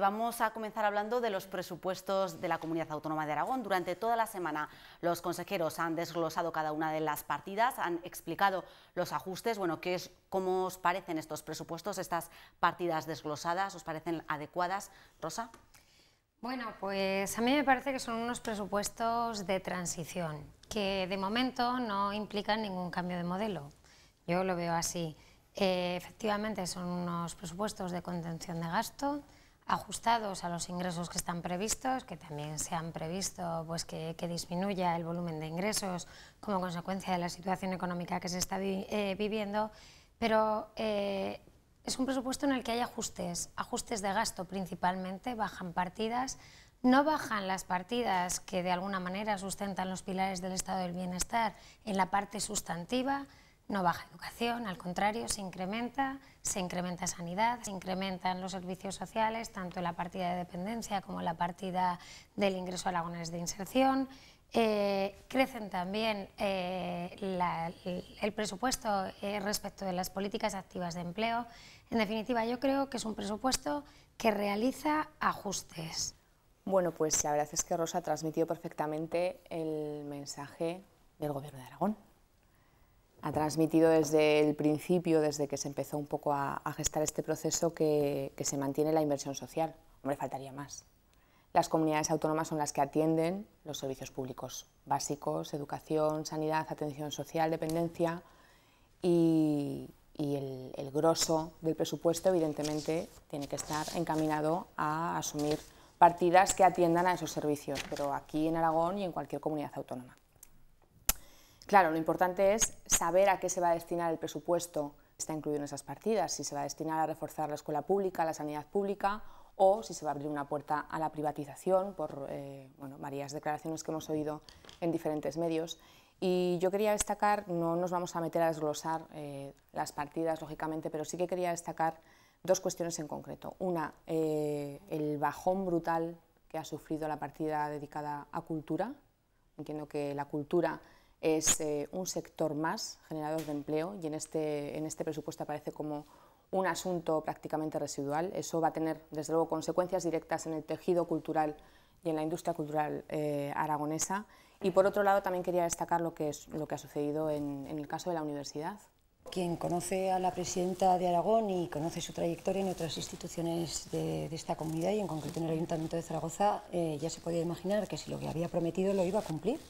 Vamos a comenzar hablando de los presupuestos de la Comunidad Autónoma de Aragón. Durante toda la semana los consejeros han desglosado cada una de las partidas, han explicado los ajustes, bueno, qué es, cómo os parecen estos presupuestos, estas partidas desglosadas, ¿os parecen adecuadas? Rosa. Bueno, pues a mí me parece que son unos presupuestos de transición, que de momento no implican ningún cambio de modelo. Yo lo veo así. Eh, efectivamente son unos presupuestos de contención de gasto, ajustados a los ingresos que están previstos, que también se han previsto pues, que, disminuya el volumen de ingresos como consecuencia de la situación económica que se está eh, viviendo, pero eh, es un presupuesto en el que hay ajustes, ajustes de gasto principalmente, bajan partidas, no bajan las partidas que de alguna manera sustentan los pilares del estado del bienestar en la parte sustantiva, no baja educación, al contrario, se incrementa, se incrementa sanidad, se incrementan los servicios sociales, tanto en la partida de dependencia como la partida del ingreso a lagones de inserción. Eh, crecen también eh, el presupuesto eh, respecto de las políticas activas de empleo. En definitiva, yo creo que es un presupuesto que realiza ajustes. Bueno, pues la verdad es que Rosa ha transmitido perfectamente el mensaje del Gobierno de Aragón ha transmitido desde el principio, desde que se empezó un poco a, gestar este proceso, que, se mantiene la inversión social. Hombre, faltaría más. Las comunidades autónomas son las que atienden los servicios públicos básicos, educación, sanidad, atención social, dependencia y, el, el grosso del presupuesto evidentemente tiene que estar encaminado a asumir partidas que atiendan a esos servicios, pero aquí en Aragón y en cualquier comunidad autónoma. Claro, lo importante es saber a qué se va a destinar el presupuesto que está incluido en esas partidas, si se va a destinar a reforzar la escuela pública, la sanidad pública o si se va a abrir una puerta a la privatización por eh, varias declaraciones que hemos oído en diferentes medios. Y yo quería destacar, no nos vamos a meter a desglosar eh, las partidas, lógicamente, pero sí que quería destacar dos cuestiones en concreto. Una, eh, el bajón brutal que ha sufrido la partida dedicada a cultura. Entiendo que la cultura es eh, un sector más generador de empleo y este, en este, presupuesto aparece como un asunto prácticamente residual. Eso va a tener, desde luego, consecuencias directas en el tejido cultural y en la industria cultural eh, aragonesa. Y por otro lado, también quería destacar lo que, es, lo que ha sucedido en, el caso de la universidad. Quien conoce a la presidenta de Aragón y conoce su trayectoria en otras instituciones de, esta comunidad y en concreto en el Ayuntamiento de Zaragoza, eh, ya se podía imaginar que si lo que había prometido lo iba a cumplir.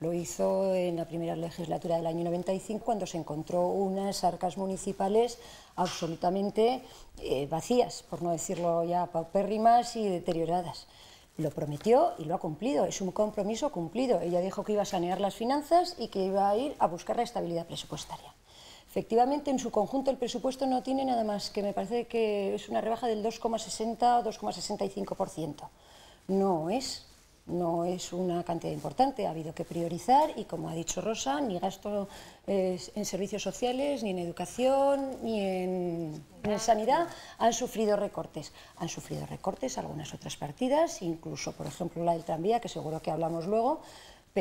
Lo hizo en la primera legislatura del año 95 cuando se encontró unas arcas municipales absolutamente eh, vacías, por no decirlo ya paupérrimas y deterioradas. Lo prometió y lo ha cumplido, es un compromiso cumplido. Ella dijo que iba a sanear las finanzas y que iba a ir a buscar la estabilidad presupuestaria. Efectivamente, en su conjunto el presupuesto no tiene nada más, que me parece que es una rebaja del 2,60 o 2,65%. No es no es una cantidad importante, ha habido que priorizar y, como ha dicho Rosa, ni gasto eh, en servicios sociales, ni en educación, ni en, ni en, sanidad han sufrido recortes. Han sufrido recortes algunas otras partidas, incluso, por ejemplo, la del tranvía, que seguro que hablamos luego,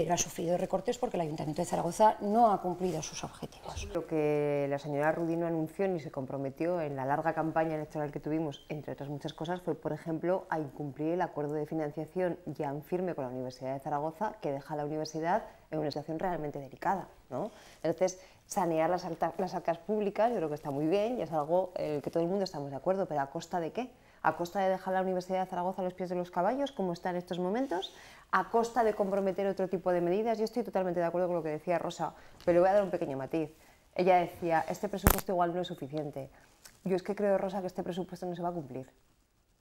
pero ha sufrido recortes porque el Ayuntamiento de Zaragoza no ha cumplido sus objetivos. Lo que la señora Rudino anunció ni se comprometió en la larga campaña electoral que tuvimos, entre otras muchas cosas, fue, por ejemplo, a incumplir el acuerdo de financiación ya en firme con la Universidad de Zaragoza, que deja a la universidad en una situación realmente delicada. ¿no? Entonces, sanear las, altas, las arcas públicas yo creo que está muy bien y es algo en el que todo el mundo estamos de acuerdo, pero ¿a costa de qué? a costa de dejar la Universidad de Zaragoza a los pies de los caballos, como está en estos momentos, a costa de comprometer otro tipo de medidas. Yo estoy totalmente de acuerdo con lo que decía Rosa, pero le voy a dar un pequeño matiz. Ella decía, este presupuesto igual no es suficiente. Yo es que creo, Rosa, que este presupuesto no se va a cumplir.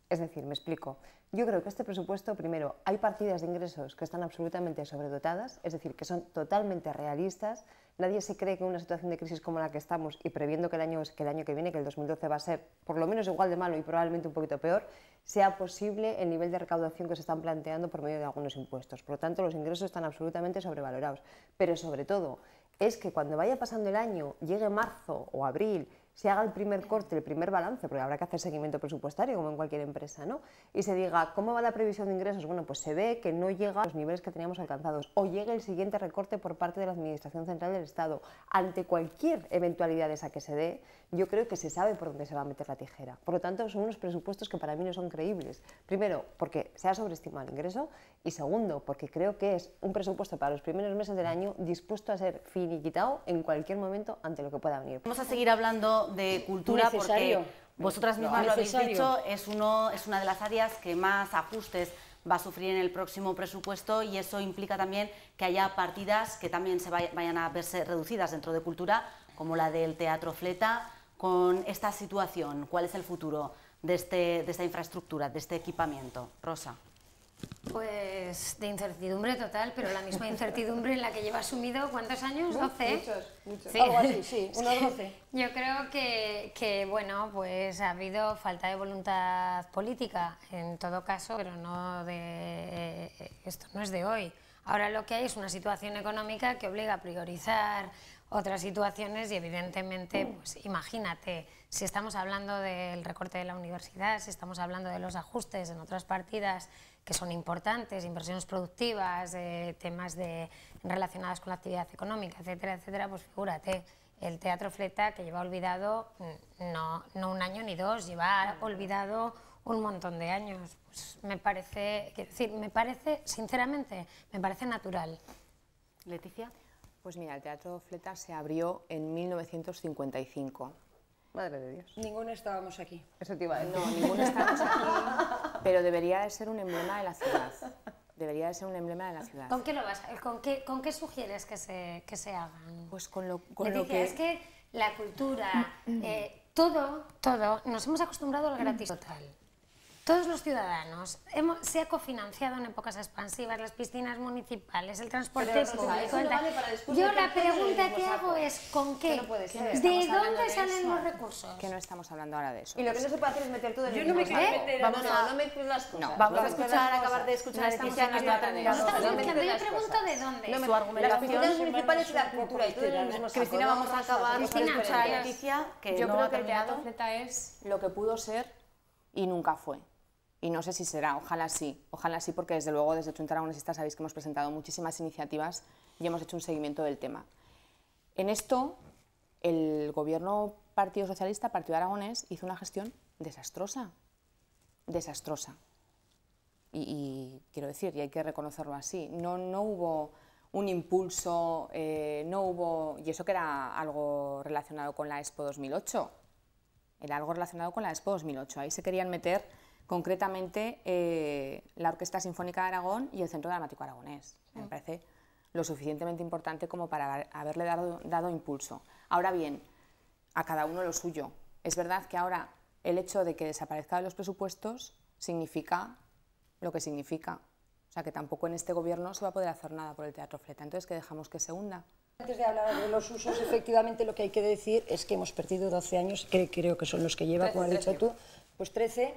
Es decir, me explico. Yo creo que este presupuesto, primero, hay partidas de ingresos que están absolutamente sobredotadas, es decir, que son totalmente realistas, nadie se cree que una situación de crisis como la que estamos y previendo que el año que, el año que viene, que el 2012 va a ser por lo menos igual de malo y probablemente un poquito peor, sea posible el nivel de recaudación que se están planteando por medio de algunos impuestos. Por lo tanto, los ingresos están absolutamente sobrevalorados. Pero sobre todo, es que cuando vaya pasando el año, llegue marzo o abril, se haga el primer corte, el primer balance, porque habrá que hacer seguimiento presupuestario como en cualquier empresa, ¿no? Y se diga, ¿cómo va la previsión de ingresos? Bueno, pues se ve que no llega a los niveles que teníamos alcanzados o llega el siguiente recorte por parte de la Administración Central del Estado. Ante cualquier eventualidad esa que se dé, yo creo que se sabe por dónde se va a meter la tijera. Por lo tanto, son unos presupuestos que para mí no son creíbles. Primero, porque se ha sobreestimado el ingreso y segundo, porque creo que es un presupuesto para los primeros meses del año dispuesto a ser finiquitado en cualquier momento ante lo que pueda venir. Vamos a seguir hablando de cultura porque vosotras mismas lo, habéis dicho, es, uno, es una de las áreas que más ajustes va a sufrir en el próximo presupuesto y eso implica también que haya partidas que también se vayan a verse reducidas dentro de cultura, como la del Teatro Fleta. Con esta situación, ¿cuál es el futuro de, este, de esta infraestructura, de este equipamiento? Rosa. Pues de incertidumbre total, pero la misma incertidumbre en la que lleva sumido, ¿cuántos años? ¿12? Muchos, muchos. Algo así, sí, unos 12. Yo creo que, que, bueno, pues ha habido falta de voluntad política en todo caso, pero no de. Eh, esto no es de hoy. Ahora lo que hay es una situación económica que obliga a priorizar otras situaciones y, evidentemente, pues imagínate si estamos hablando del recorte de la universidad, si estamos hablando de los ajustes en otras partidas que son importantes, inversiones productivas, eh, temas de, relacionados con la actividad económica, etcétera, etcétera, pues figúrate, el Teatro Fleta que lleva olvidado mm, no, un año ni dos, lleva olvidado un montón de años. Pues me parece, decir, me parece, sinceramente, me parece natural. Leticia. Pues mira, el Teatro Fleta se abrió en 1955 Madre de Dios. Ninguno estábamos aquí. Eso te iba a decir. No, ninguno estábamos aquí, pero debería de ser un emblema de la ciudad. Debería de ser un emblema de la ciudad. ¿Con qué lo vas? ¿Con qué, sugieres que se, que hagan? Pues con lo, con que... es que la cultura, eh, todo, todo, nos hemos acostumbrado al gratis total. Todos los ciudadanos. Hemos, se ha cofinanciado en épocas expansivas las piscinas municipales, el transporte público. Yo la pregunta que hago es ¿con qué? ¿De, dónde salen los recursos? Que no estamos hablando ahora de eso. Y lo que no se puede hacer es meter todo en el Yo no me quiero meter. Vamos no, a, no las cosas. vamos, a escuchar, acabar de escuchar a Leticia Yo pregunto de dónde. No, las piscinas municipales y la cultura. Cristina, vamos a acabar. Cristina, que yo creo que el teatro es lo que pudo ser y nunca fue y no sé si será, ojalá sí, ojalá sí, porque desde luego desde Chunta Aragonesista sabéis que hemos presentado muchísimas iniciativas y hemos hecho un seguimiento del tema. En esto, el gobierno Partido Socialista, Partido Aragonés, hizo una gestión desastrosa, desastrosa. Y, quiero decir, y hay que reconocerlo así, no, no hubo un impulso, eh, no hubo, y eso que era algo relacionado con la Expo 2008, era algo relacionado con la Expo 2008, ahí se querían meter concretamente eh, la Orquesta Sinfónica de Aragón y el Centro Dramático Aragonés. Me parece lo suficientemente importante como para haberle dado, impulso. Ahora bien, a cada uno lo suyo. Es verdad que ahora el hecho de que desaparezca los presupuestos significa lo que significa. O sea, que tampoco en este gobierno se va a poder hacer nada por el teatro fleta. Entonces, que dejamos que se hunda. Antes de hablar de los usos, efectivamente lo que hay que decir es que hemos perdido 12 años, que creo que son los que lleva, como has dicho tú, pues 13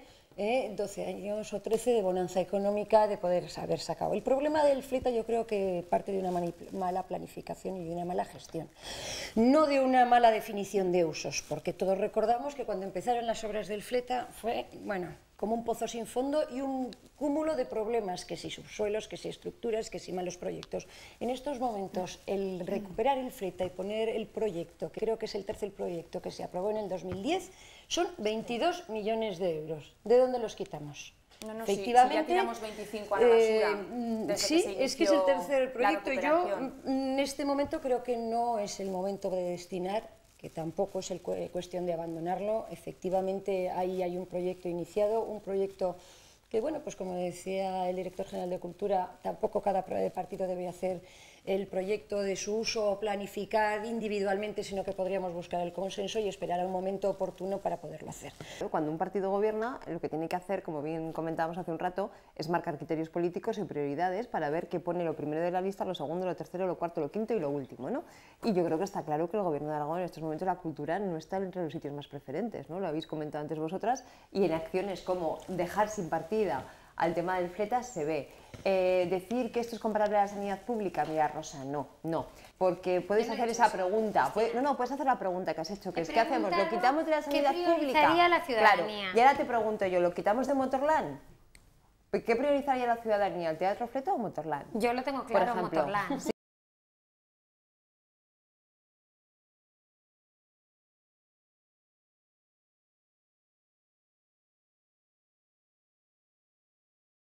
12 ¿eh? años o 13 de bonanza económica de poder haber sacado. El problema del fleta yo creo que parte de una mala planificación y de una mala gestión, no de una mala definición de usos, porque todos recordamos que cuando empezaron las obras del fleta fue, bueno, como un pozo sin fondo y un cúmulo de problemas, que si subsuelos, que si estructuras, que si malos proyectos. En estos momentos, el recuperar el fleta y poner el proyecto, que creo que es el tercer proyecto que se aprobó en el 2010, son 22 millones de euros. ¿De dónde los quitamos? No, no, Efectivamente, 25 a la basura. Eh, sí, es que es el tercer proyecto. Yo mm, en este momento creo que no es el momento de destinar, que tampoco es el cuestión de abandonarlo. Efectivamente, ahí hay un proyecto iniciado, un proyecto que, bueno, pues como decía el director general de Cultura, tampoco cada eh, partido debe hacer el proyecto de su uso planificar individualmente, sino que podríamos buscar el consenso y esperar a un momento oportuno para poderlo hacer. Cuando un partido gobierna, lo que tiene que hacer, como bien comentábamos hace un rato, es marcar criterios políticos y prioridades para ver qué pone lo primero de la lista, lo segundo, lo tercero, lo cuarto, lo quinto y lo último. ¿no? Y yo creo que está claro que el gobierno de Aragón en estos momentos la cultura no está entre los sitios más preferentes, ¿no? lo habéis comentado antes vosotras, y en acciones como dejar sin partida al tema del fleta se ve. Eh, decir que esto es comparable a la sanidad pública, mira Rosa, no, no, porque puedes hacer esa pregunta, no, no, puedes hacer la pregunta que has hecho, que es ¿qué hacemos? ¿Lo quitamos de la sanidad ¿qué pública? la ciudadanía? Claro, y ahora te pregunto yo, ¿lo quitamos de Motorland? ¿Qué priorizaría la ciudadanía, el teatro fleta o Motorland? Yo lo tengo claro, Motorland.